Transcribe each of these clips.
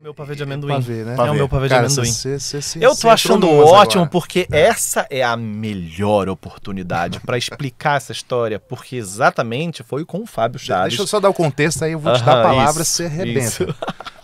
Meu pavê de amendoim. Pavê, né? Pavê. É o meu pavê Cara, de amendoim. Cê, cê, cê, eu tô achando ótimo agora. porque é. essa é a melhor oportunidade para explicar essa história, porque exatamente foi com o Fábio Chaves. Deixa eu só dar o contexto, aí eu vou te uh -huh, dar a palavra, isso, você arrebenta.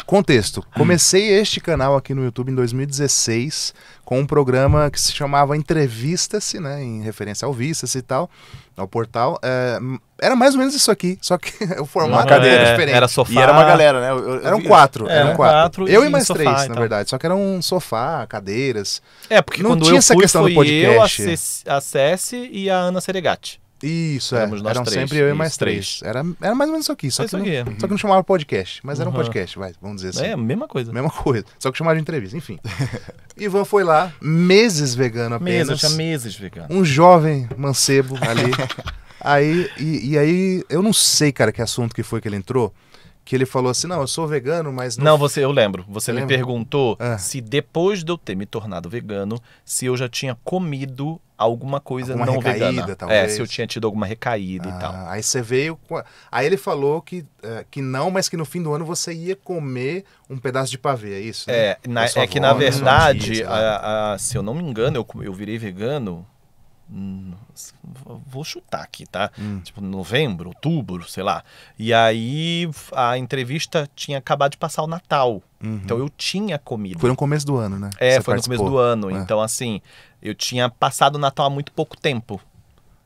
Contexto: hum. comecei este canal aqui no YouTube em 2016 com um programa que se chamava Entrevista-se, né? Em referência ao Vista-se e tal, ao portal. É, era mais ou menos isso aqui, só que o formato uhum, era é, diferente. Era sofá. E era uma galera, né? Eu, eu, eram quatro. É, eram quatro. quatro eu e, mais três, então. na verdade. Só que era um sofá, cadeiras. É, porque não tinha essa fui, questão do podcast. Eu, a, a Cesse e a Ana Seregatti. Isso, é. Eram três. sempre eu e mais três. três. Era, era mais ou menos isso aqui. Só, é que, aqui. Não, só que não chamava podcast, mas uhum. era um podcast, vai, vamos dizer assim. É, mesma coisa. Mesma coisa. Só que chamava de entrevista, enfim. Ivan foi lá, meses vegano apenas. Meses, já meses vegano. Um jovem mancebo ali. aí, e, e aí, eu não sei, cara, que assunto que foi que ele entrou que ele falou assim: não, eu sou vegano, mas. Não, não você, eu lembro. Você me perguntou ah. se depois de eu ter me tornado vegano, se eu já tinha comido alguma coisa alguma não recaída, vegana. Talvez. É, se eu tinha tido alguma recaída ah, e tal. Aí você veio. Aí ele falou que, é, que não, mas que no fim do ano você ia comer um pedaço de pavê, é isso? Né? É, na, é que na verdade, a, a, se eu não me engano, eu, eu virei vegano Hum, vou chutar aqui, tá? Hum. Tipo, novembro, outubro, sei lá. E aí a entrevista tinha acabado de passar o Natal. Uhum. Então eu tinha comido. Foi no começo do ano, né? É, Você foi participou. no começo do ano. É. Então, assim, eu tinha passado o Natal há muito pouco tempo.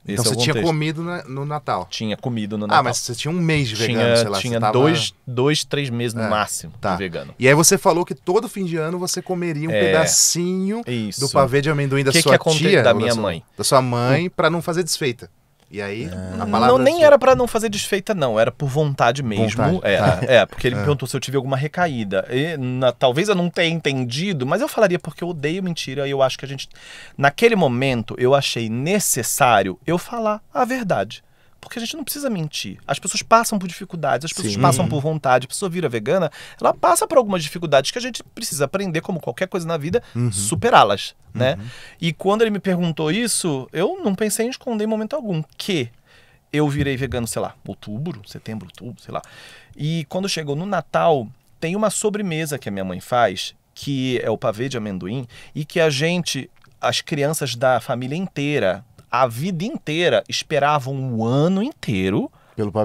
Esse então é você tinha comido no Natal? Tinha comido no ah, Natal. Ah, mas você tinha um mês de vegano, tinha, sei lá. Tinha tava... dois, dois, três meses no é, máximo tá. de vegano. E aí você falou que todo fim de ano você comeria um é, pedacinho isso. do pavê de amendoim da que sua que tia. Da minha da mãe. da sua mãe, para não fazer desfeita. E aí, é. a palavra. Não, nem sua... era para não fazer desfeita, não. Era por vontade mesmo. Vontade, era. É, tá. é, porque ele me é. perguntou se eu tive alguma recaída. E, na, talvez eu não tenha entendido, mas eu falaria porque eu odeio mentira e eu acho que a gente. Naquele momento, eu achei necessário eu falar a verdade. Porque a gente não precisa mentir. As pessoas passam por dificuldades, as pessoas Sim. passam por vontade. A pessoa vira vegana, ela passa por algumas dificuldades que a gente precisa aprender, como qualquer coisa na vida, uhum. superá-las, né? uhum. né? E quando ele me perguntou isso, eu não pensei em esconder em momento algum que eu virei vegano, sei lá, outubro, setembro, outubro, sei lá. E quando chegou no Natal, tem uma sobremesa que a minha mãe faz, que é o pavê de amendoim, e que a gente, as crianças da família inteira, a vida inteira esperavam o ano inteiro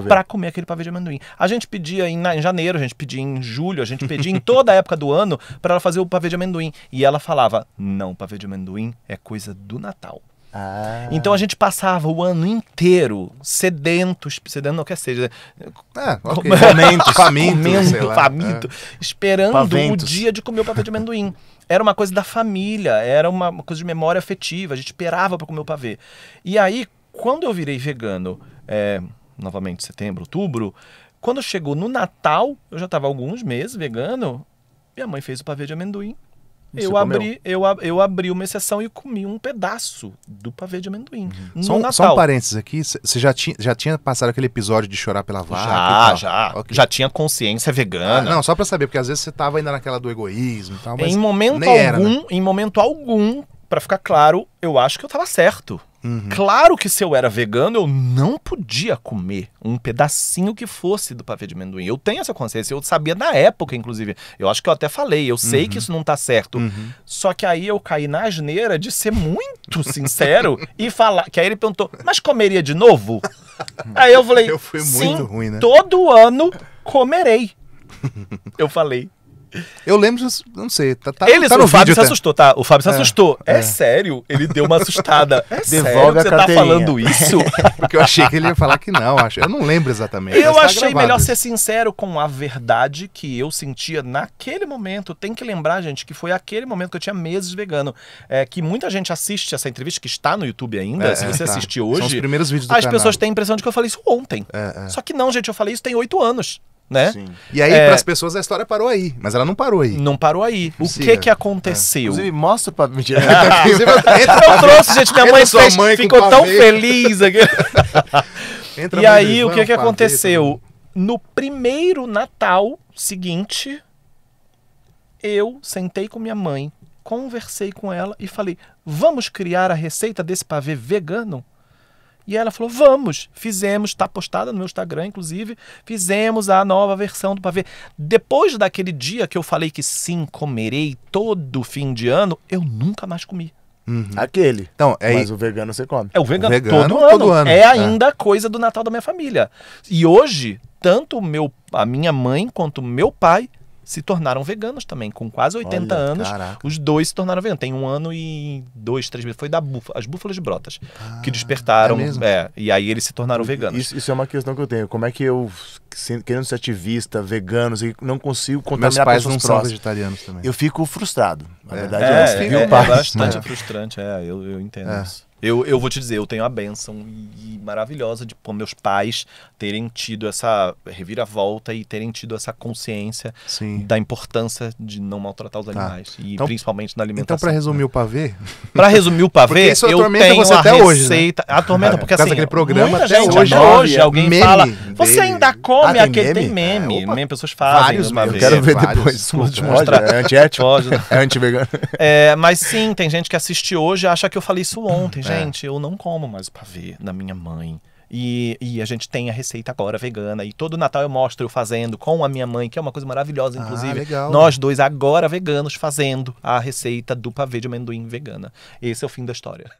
para comer aquele pavê de amendoim. A gente pedia em, em, janeiro, a gente pedia em julho, a gente pedia em toda a época do ano para ela fazer o pavê de amendoim. E ela falava: não, pavê de amendoim é coisa do Natal. Ah. Então a gente passava o ano inteiro sedentos, sedento não quer seja, ah, okay. faminto, faminto é. esperando Paventos. o dia de comer o pavê de amendoim. Era uma coisa da família, era uma coisa de memória afetiva, a gente esperava para comer o pavê. E aí, quando eu virei vegano, é, novamente setembro, outubro, quando chegou no Natal, eu já estava alguns meses vegano, minha mãe fez o pavê de amendoim eu abri, eu, eu abri uma exceção e comi um pedaço do pavê de amendoim. Uhum. Só, um, só, um parênteses aqui, você já tinha, já tinha passado aquele episódio de chorar pela vaca? Já, já. Okay. Já tinha consciência vegana. Ah, não, só para saber, porque às vezes você tava ainda naquela do egoísmo e tal, mas Em momento algum, era, né? em momento algum, para ficar claro, eu acho que eu tava certo. Uhum. Claro que se eu era vegano, eu não podia comer um pedacinho que fosse do pavê de amendoim. Eu tenho essa consciência, eu sabia na época, inclusive. Eu acho que eu até falei, eu uhum. sei que uhum. isso não tá certo. Uhum. Só que aí eu caí na asneira de ser muito sincero e falar. Que aí ele perguntou, mas comeria de novo? aí eu falei, eu fui muito ruim, né? Todo ano comerei. eu falei. Eu lembro, não sei. Tá, tá, Eles, tá o Fábio se assustou, tá? O Fábio se é, assustou. É. é, sério? Ele deu uma assustada. É Devolve sério a você tá falando isso? Porque eu achei que ele ia falar que não. Acho. Eu não lembro exatamente. Eu tá achei melhor ser sincero com a verdade que eu sentia naquele momento. Tem que lembrar, gente, que foi aquele momento que eu tinha meses vegano. É, que muita gente assiste essa entrevista, que está no YouTube ainda. É, se você tá. assistir hoje. São os primeiros vídeos do As canal. pessoas têm a impressão de que eu falei isso ontem. É, é. Só que não, gente, eu falei isso tem oito anos né? Sim. E aí, é... para as pessoas, a história parou aí. Mas ela não parou aí. Não parou aí. O Sim, que é. que aconteceu? É. Inclusive, mostra pra mim. eu trouxe, gente. Minha mãe, fez, mãe ficou tão feliz aqui. Entra e aí, o que que aconteceu? Também. No primeiro Natal seguinte, eu sentei com minha mãe, conversei com ela e falei: vamos criar a receita desse pavê vegano? E ela falou: vamos, fizemos, está postada no meu Instagram, inclusive, fizemos a nova versão do pavê. Depois daquele dia que eu falei que sim, comerei todo fim de ano, eu nunca mais comi. Uhum. Aquele. Então, é Mas o vegano você come. É o vegano, o vegano todo, todo ano. ano. É, é. ainda é. coisa do Natal da minha família. E hoje, tanto meu, a minha mãe quanto meu pai se tornaram veganos também, com quase 80 Olha, anos. Caraca. Os dois se tornaram veganos. Tem um ano e dois, três meses. Foi da búfala, as búfalas de brotas ah, que despertaram. Ah, é é, e aí eles se tornaram veganos. Isso, isso, é uma questão que eu tenho. Como é que eu, querendo ser ativista, vegano, não consigo contar Meus pais não são vegetarianos também. Eu fico frustrado. Na é. verdade, é, eu é, é, é bastante né? frustrante. É, eu, eu entendo é. isso. Eu, eu vou te dizer, eu tenho a benção e, maravilhosa de pô, meus pais terem tido essa reviravolta e terem tido essa consciência Sim. da importância de não maltratar os tá. animais. Tá. E então, principalmente na então, alimentação. Então, né? para resumir o pavê. para resumir o pavê, isso eu tenho você a até receita. Hoje, né? Atormenta, porque assim. Aquele programa muita até gente hoje, hoje alguém meme fala. Você ainda ah, come ah, aquele. Meme? Tem meme. meme, pessoas fazem. Vários uma vez. Eu quero ver vários, depois. mostrar. É antiético. É anti-vegano. É, mas sim, tem gente que assiste hoje e acha que eu falei isso ontem. É. gente, eu não como mais o pavê da minha mãe. E, e, a gente tem a receita agora vegana. E todo Natal eu mostro eu fazendo com a minha mãe, que é uma coisa maravilhosa, ah, inclusive. Ah, Nós dois agora veganos fazendo a receita do pavê de amendoim vegana. Esse é o fim da história.